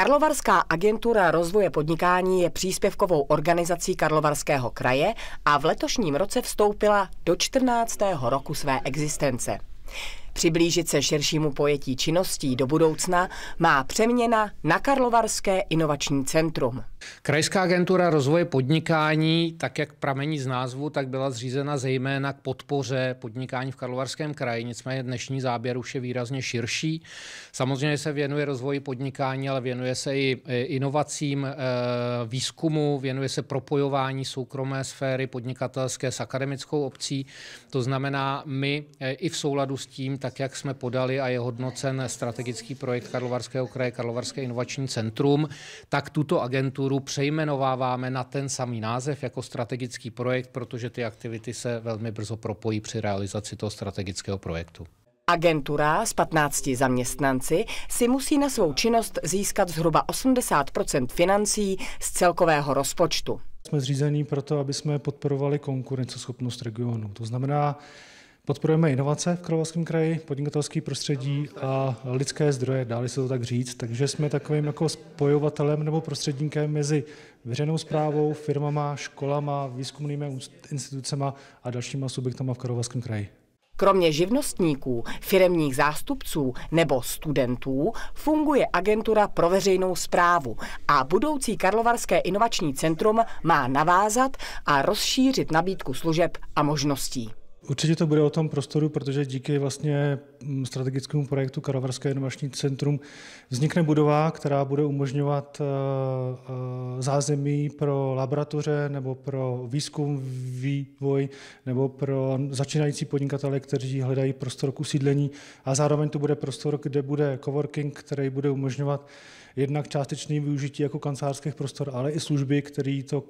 Karlovarská agentura rozvoje podnikání je příspěvkovou organizací Karlovarského kraje a v letošním roce vstoupila do 14. roku své existence. Přiblížit se širšímu pojetí činností do budoucna má přeměna na Karlovarské inovační centrum. Krajská agentura rozvoje podnikání, tak jak pramení z názvu, tak byla zřízena zejména k podpoře podnikání v Karlovarském kraji. Nicméně dnešní záběr už je výrazně širší. Samozřejmě se věnuje rozvoji podnikání, ale věnuje se i e, inovacím, e, výzkumu, věnuje se propojování soukromé sféry podnikatelské s akademickou obcí. To znamená, my e, i v souladu s tím, tak jak jsme podali a je hodnocen strategický projekt Karlovarského kraje, Karlovarské inovační centrum, tak tuto agenturu přejmenováváme na ten samý název jako strategický projekt, protože ty aktivity se velmi brzo propojí při realizaci toho strategického projektu. Agentura s 15 zaměstnanci si musí na svou činnost získat zhruba 80 financí z celkového rozpočtu. Jsme zřízení proto, aby jsme podporovali konkurenceschopnost regionu. To znamená, Podporujeme inovace v Karlovarském kraji, podnikatelské prostředí a lidské zdroje, dáli se to tak říct, takže jsme takovým jako spojovatelem nebo prostředníkem mezi veřejnou zprávou, firmama, školama, výzkumnými institucemi a dalšíma subjektama v Karlovarském kraji. Kromě živnostníků, firemních zástupců nebo studentů funguje agentura pro veřejnou zprávu a budoucí Karlovarské inovační centrum má navázat a rozšířit nabídku služeb a možností. Určitě to bude o tom prostoru, protože díky vlastně mm, strategickému projektu Karlovarské inovační centrum vznikne budova, která bude umožňovat eh, eh, zázemí pro laboratoře nebo pro výzkum, vývoj nebo pro začínající podnikatele, kteří hledají prostor k usídlení a zároveň to bude prostor, kde bude coworking, který bude umožňovat jednak částečné využití jako kancelářských prostor, ale i služby, které to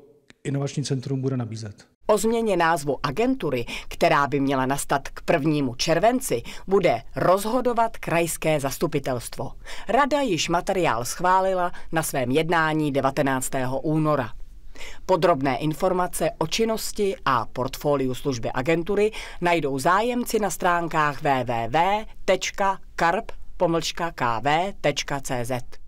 inovační centrum bude nabízet. O změně názvu agentury, která by měla nastat k prvnímu červenci, bude rozhodovat krajské zastupitelstvo. Rada již materiál schválila na svém jednání 19. února. Podrobné informace o činnosti a portfoliu služby agentury najdou zájemci na stránkách www.karp.kv.cz.